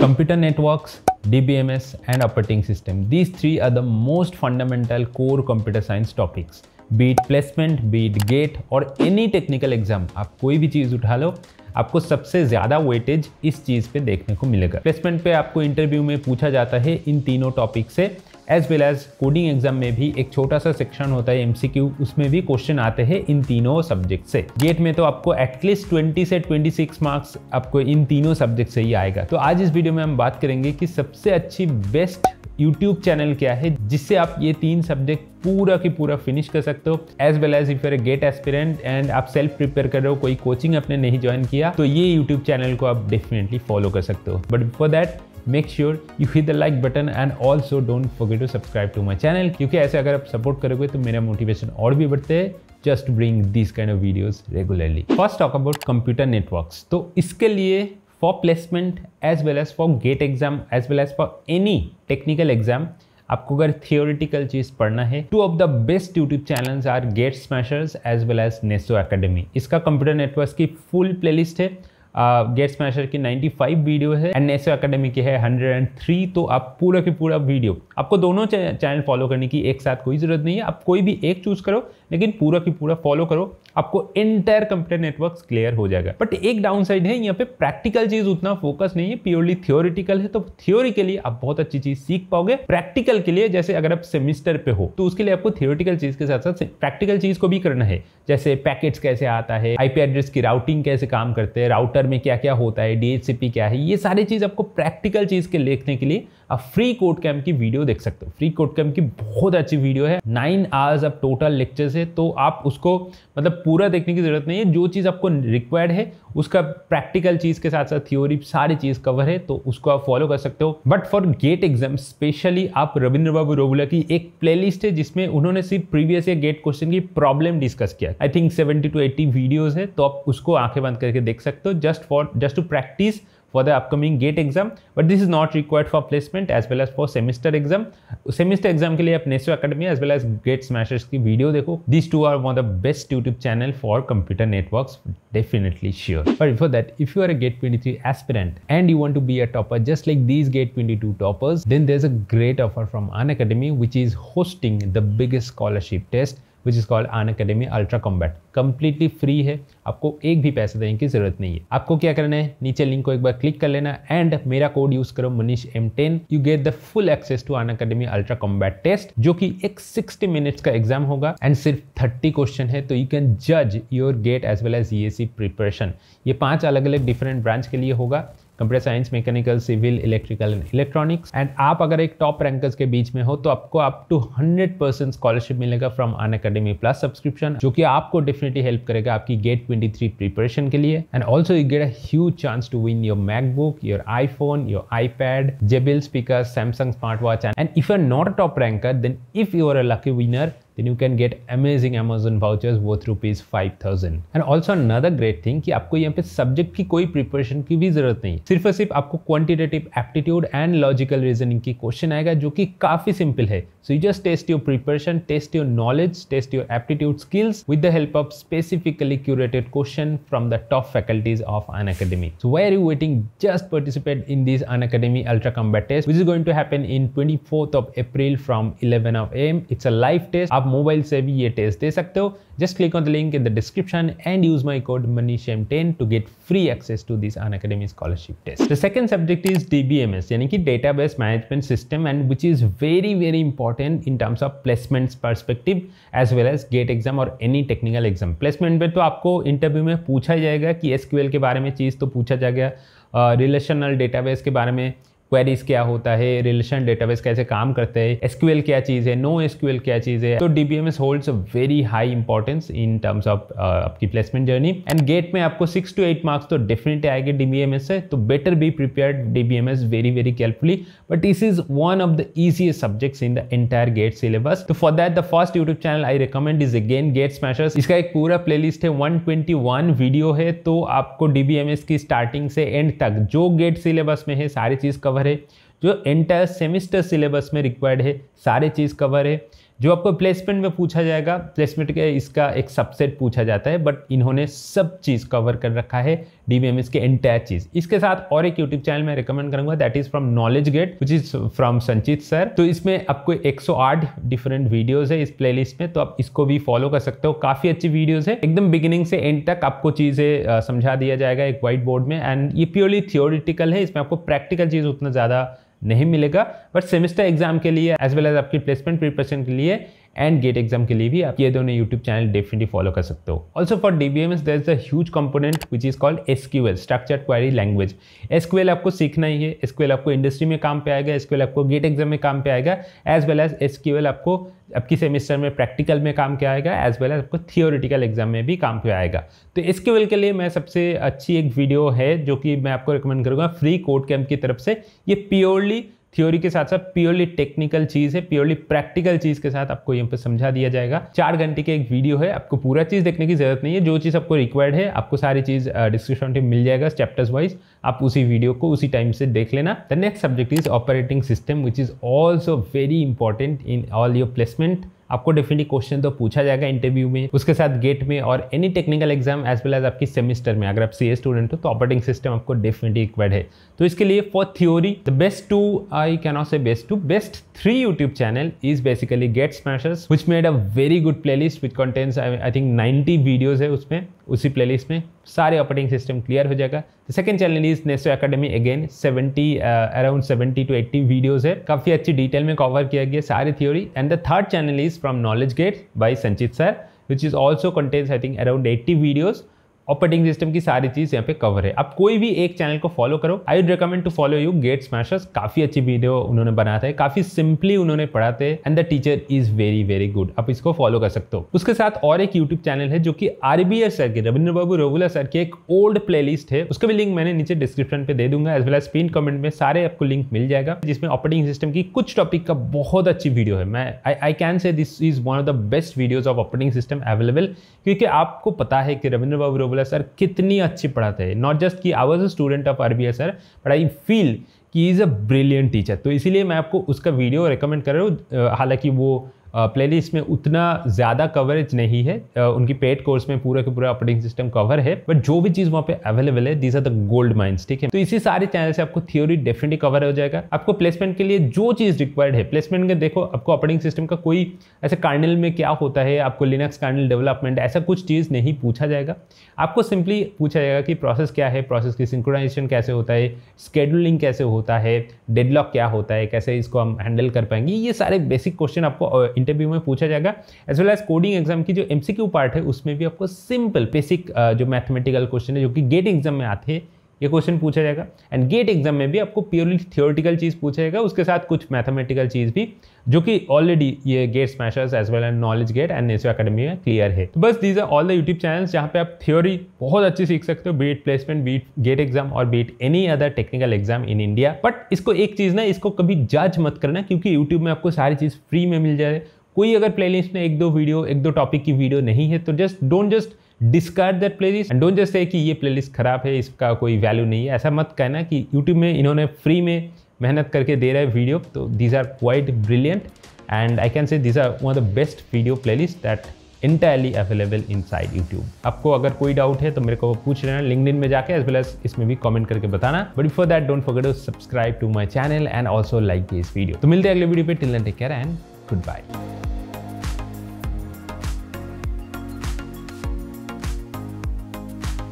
computer networks, DBMS and operating system. These three are the most fundamental core computer science topics. Be it placement be it GATE और any technical exam आप कोई भी चीज़ उठा लो आपको सबसे ज़्यादा वेटेज इस चीज़ पे देखने को मिलेगा प्लेसमेंट पे आपको इंटरव्यू में पूछा जाता है इन तीनों टॉपिक से as well as coding exam में भी एक छोटा सा सेक्शन होता है एमसीक्यू उसमें भी क्वेश्चन आते हैं इन तीनों सब्जेक्ट से गेट में तो आपको एटलीस्ट 20 से 26 मार्क्स आपको इन तीनों सब्जेक्ट से ही आएगा तो आज इस वीडियो में हम बात करेंगे कि सबसे अच्छी बेस्ट यूट्यूब चैनल क्या है जिससे आप ये तीन सब्जेक्ट पूरा की पूरा फिनिश कर सकते हो as well as if you're a GATE aspirant and आप सेल्फ प्रिपेयर कर रहे हो कोई कोचिंग आपने नहीं ज्वाइन किया तो ये यूट्यूब चैनल को आप डेफिनेटली फॉलो कर सकते हो but before that make sure you hit the like button and also don't forget to subscribe to my channel क्योंकि ऐसे अगर आप सपोर्ट करोगे तो मेरा मोटिवेशन और भी बढ़ते हैं just bring this kind of videos regularly first talk about computer network तो इसके लिए for placement as well as for GATE exam as well as for any technical exam आपको अगर थियोरिटिकल चीज़ पढ़ना है two of the best YouTube channels are GATE Smashers as well as Neso Academy इसका computer network की full playlist है GATE uh, Smasher की 95 video है एंड नेसो एकेडमी की है 103 तो आप पूरा के पूरा वीडियो आपको दोनों चैनल फॉलो करने की एक साथ कोई ज़रूरत नहीं है आप कोई भी एक चूज़ करो लेकिन पूरा की पूरा फॉलो करो आपको इंटायर कंप्यूटर नेटवर्क क्लियर हो जाएगा बट एक डाउन साइड है यहाँ पे प्रैक्टिकल चीज उतना फोकस नहीं है प्योरली थियोरिटिकल है तो थ्योरी के लिए आप बहुत अच्छी चीज सीख पाओगे प्रैक्टिकल के लिए जैसे अगर आप सेमिस्टर पे हो तो उसके लिए आपको थियोरिटिकल चीज के साथ साथ प्रैक्टिकल चीज को भी करना है जैसे पैकेट्स कैसे आता है आईपी एड्रेस की राउटिंग कैसे काम करते हैं राउटर में क्या क्या होता है डीएचसीपी क्या है ये सारी चीज आपको प्रैक्टिकल चीज के देखने के लिए आप फ्री कोड कैम्प की वीडियो देख सकते हो फ्री कोड कैम्प की बहुत अच्छी वीडियो है नाइन आवर्स अब टोटल लेक्चर्स है तो आप उसको मतलब पूरा देखने की ज़रूरत नहीं है जो चीज़ आपको रिक्वायर्ड है उसका प्रैक्टिकल चीज़ के साथ साथ थ्योरी सारी चीज़ कवर है तो उसको आप फॉलो कर सकते हो but for GATE exam specially आप रविंद्र बाबू रोबुला की एक प्लेलिस्ट है जिसमें उन्होंने सिर्फ प्रीवियस ईयर गेट क्वेश्चन की प्रॉब्लम डिस्कस किया I think seventy two eighty videos है तो आप उसको आंखें बंद करके देख सकते हो just for just to practice for the upcoming gate exam but this is not required for placement as well as for semester exam semester exam के लिए आप Neso academy as well as gate smashers की video देखो these two are one of the best YouTube channel for computer networks definitely sure but before that if you are a gate 23 aspirant and you want to be a topper just like these gate 22 toppers then there's a great offer from an academy which is hosting the biggest scholarship test which is called Unacademy Ultra Combat completely free है आपको एक भी पैसे देने की ज़रूरत नहीं है आपको क्या करना है नीचे लिंक को एक बार क्लिक कर लेना एंड मेरा कोड यूज़ करो Manish M ten you get the full access to Unacademy Ultra Combat test जो कि एक सिक्सटी मिनट्स का एग्जाम होगा एंड सिर्फ थर्टी क्वेश्चन है तो यू कैन जज your GATE as well as E preparation ये पाँच अलग अलग डिफरेंट ब्रांच के लिए होगा computer science mechanical civil electrical and electronics and आप अगर एक टॉप रैंकर्स के बीच में हो तो आपको up to hundred percent scholarship मिलेगा from Unacademy plus subscription जो कि आपको डेफिनेटली हेल्प करेगा आपकी गेट ट्वेंटी थ्री प्रिपरेशन के लिए and also you get a chance to win your MacBook your iPhone your iPad JBL speaker Samsung smart watch and if you are not a top ranker then if you are a lucky winner then you can get amazing Amazon vouchers worth rupees 5000 and also another great thing कि आपको यहाँ पे subject की कोई preparation की भी जरूरत नहीं सिर्फ और सिर्फ आपको quantitative aptitude and logical reasoning की question आएगा जो कि काफी सिंपल है so you just test your preparation test your knowledge test your aptitude skills with the help of specifically curated question from the top faculties of an academy. So why are you waiting? Just participate in this an academy ultra combat test, which is going to happen in 24th of April from 11 of a.m. It's a live test. आप mobile से भी ये test दे सकते हो just click on the link in the description and use my code Manish M ten to get free access to this Unacademy scholarship test the second subject is DBMS यानी कि database management system and which is very very important in terms of placements perspective as well as GATE exam और any technical exam placement में तो आपको interview में पूछा जाएगा कि एसक्यूएल के बारे में चीज़ तो पूछा जाएगा रिलेशनल डेटाबेस के बारे में क्वेरीज क्या होता है रिलेशन डेटाबेस कैसे काम करते हैं एसक्यूएल क्या चीज़ है नो एसक्यूएल क्या चीज़ है तो DBMS holds a very high importance in terms of आपकी प्लेसमेंट जर्नी एंड गेट में आपको सिक्स टू एट मार्क्स तो डेफिनेटली आएंगे डीबीएमएस से तो better be prepare DBMS very very carefully but this is one of the easiest subjects in the entire GATE syllabus तो for that the first YouTube channel I recommend is again GATE Smashers इसका एक पूरा playlist है one twenty one video है तो आपको DBMS की starting से एंड तक जो गेट सिलेबस में है सारी चीज कवर कवर है जो एंटायर सेमिस्टर सिलेबस में रिक्वायर्ड है सारे चीज़ कवर है जो आपको प्लेसमेंट में पूछा जाएगा प्लेसमेंट के इसका एक सबसेट पूछा जाता है बट इन्होंने सब चीज़ कवर कर रखा है डी के एंटायर चीज़ इसके साथ और एक यूट्यूब चैनल मैं रिकमेंड करूंगा that is from Knowledge Gate which is from Sanchit sir तो इसमें आपको 108 डिफरेंट वीडियोज़ है इस प्लेलिस्ट में तो आप इसको भी फॉलो कर सकते हो काफ़ी अच्छी वीडियोज़ है एकदम बिगिनिंग से एंड तक आपको चीज़ें समझा दिया जाएगा एक व्हाइट बोर्ड में एंड ये प्योरली थियोरिटिकल है इसमें आपको प्रैक्टिकल चीज़ उतना ज़्यादा नहीं मिलेगा बट सेमेस्टर एग्जाम के लिए एज वेल एज आपकी प्लेसमेंट प्रिपरेशन के लिए एंड गेट एग्जाम के लिए भी आप ये दोनों यूट्यूब चैनल डेफिनेटली फॉलो कर सकते हो also for D B M S there is a huge component which is called S Q L structured query language S Q L आपको सीखना ही है एस क्यू एल आपको इंडस्ट्री में काम पे आएगा एस क्यू एल आपको गेट एग्जाम में काम पे आएगा as well as S Q L आपको आपकी सेमेस्टर में प्रैक्टिकल में काम किया आएगा एज वेल एज आपको थियोरिटिकल एग्जाम में भी काम पे आएगा तो इसके वेल के लिए मैं सबसे अच्छी एक वीडियो है जो कि मैं आपको रिकमेंड करूँगा फ्री कोड कैम्प की तरफ से ये प्योरली थ्योरी के साथ साथ प्योरली टेक्निकल चीज़ है प्योरली प्रैक्टिकल चीज़ के साथ आपको यहाँ पे समझा दिया जाएगा चार घंटे की एक वीडियो है आपको पूरा चीज़ देखने की जरूरत नहीं है जो चीज़ आपको रिक्वायर्ड है आपको सारी चीज़ डिस्क्रिप्शन में मिल जाएगा चैप्टर्स वाइज आप उसी वीडियो को उसी टाइम से देख लेना the next subject is operating system which is also very important in all your placement आपको डेफिनेटली क्वेश्चन तो पूछा जाएगा इंटरव्यू में उसके साथ गेट में और any technical exam as well as आपकी सेमेस्टर में अगर आप सी स्टूडेंट हो तो ऑपरेटिंग सिस्टम आपको डेफिनेटली रिक्वायर्ड है तो इसके लिए for theory the best to I cannot say best to best three YouTube channel is basically gate smashers which made a very good list which contents I think ninety videos है उसमें उसी play में सारे operating system clear हो जाएगा second channel is Neso academy again 70 around 70 to 80 videos है काफ़ी अच्छी डिटेल में कवर किया गया सारी theory and the third channel is from Knowledge Gate by Sanchit sir which is also contents I think around eighty videos operating system की सारी चीज यहाँ पे कवर है आप कोई भी एक चैनल को फॉलो करो I would recommend to follow you GATE Smashers काफी अच्छी वीडियो उन्होंने बनाया था काफी सिंपली उन्होंने पढ़ाते and the teacher is very very good आप इसको फॉलो कर सकते हो उसके साथ और एक यूट्यूब चैनल है जो की आरबीएस सर की रविंद्र बाबू रघुला सर की एक ओल्ड प्ले है उसका भी लिंक मैंने नीचे डिस्क्रिप्शन पे दे दूंगा as well as pin comment में सारे आपको लिंक मिल जाएगा जिसमें ऑपरेटिंग सिस्टम की कुछ टॉपिक का बहुत अच्छी वीडियो है मैं I can say this is one of the best videos of operating system available क्योंकि आपको पता है कि रविंद्र बाबू रोबला बोला सर कितनी अच्छी पढ़ाते हैं नॉट जस्ट कि I was a student of R B sir but I feel कि इज़ अ ब्रिलियंट टीचर तो इसीलिए मैं आपको उसका वीडियो रिकमेंड कर रहा हूँ हालांकि वो प्लेलिस्ट में उतना ज़्यादा कवरेज नहीं है उनकी पेड कोर्स में पूरा के पूरा ऑपरेटिंग सिस्टम कवर है बट जो भी चीज़ वहाँ पे अवेलेबल है these are the gold mines ठीक है तो इसी सारे चैनल से आपको थ्योरी डेफिनेटली कवर हो जाएगा आपको प्लेसमेंट के लिए जो चीज़ रिक्वायर्ड है प्लेसमेंट में देखो आपको ऑपरेटिंग सिस्टम का कोई ऐसे कार्नल में क्या होता है आपको लिनक्स कार्नल डेवलपमेंट ऐसा कुछ चीज़ नहीं पूछा जाएगा आपको सिंपली पूछा जाएगा कि प्रोसेस क्या है प्रोसेस की सिंक्रोनाइजेशन कैसे होता है स्केडुलिंग कैसे होता है डेडलॉक क्या होता है कैसे इसको हम हैंडल कर पाएंगे ये सारे बेसिक क्वेश्चन आपको इंटरव्यू में पूछा जाएगा as well as coding exam की जो एमसीक्यू पार्ट है उसमें भी आपको सिंपल बेसिक uh, जो मैथमेटिकल क्वेश्चन है जो कि गेट एग्जाम में आते हैं ये क्वेश्चन पूछा जाएगा एंड गेट एग्जाम में भी आपको प्योरली थियोरटिकल चीज़ पूछा जाएगा उसके साथ कुछ मैथमेटिकल चीज़ भी जो कि ऑलरेडी ये GATE Smashers as well and Knowledge Gate and Neso Academy में क्लियर है तो बस these are all the YouTube channels जहाँ पे आप थ्योरी बहुत अच्छी सीख सकते हो be it placement be it GATE exam और be it any other technical exam in India but इसको एक चीज़ ना इसको कभी जज मत करना क्योंकि यूट्यूब में आपको सारी चीज़ फ्री में मिल जाए कोई अगर प्लेलिस्ट में एक दो वीडियो एक दो टॉपिक की वीडियो नहीं है तो just don't just discard that playlist and don't just say कि ये प्ले लिस्ट ख़राब है इसका कोई वैल्यू नहीं है ऐसा मत कहना कि यूट्यूब में इन्होंने फ्री में मेहनत करके दे रहा है वीडियो तो these are quite brilliant and I can say these are one of the best video playlist that entirely available inside YouTube आपको अगर कोई डाउट है तो मेरे को पूछ लेना लिंक इन में जाके एज वेल एज इसमें भी कॉमेंट करके बताना but before that don't forget to subscribe to my channel and also like this video तो मिलते हैं अगले वीडियो पे till take care and good bye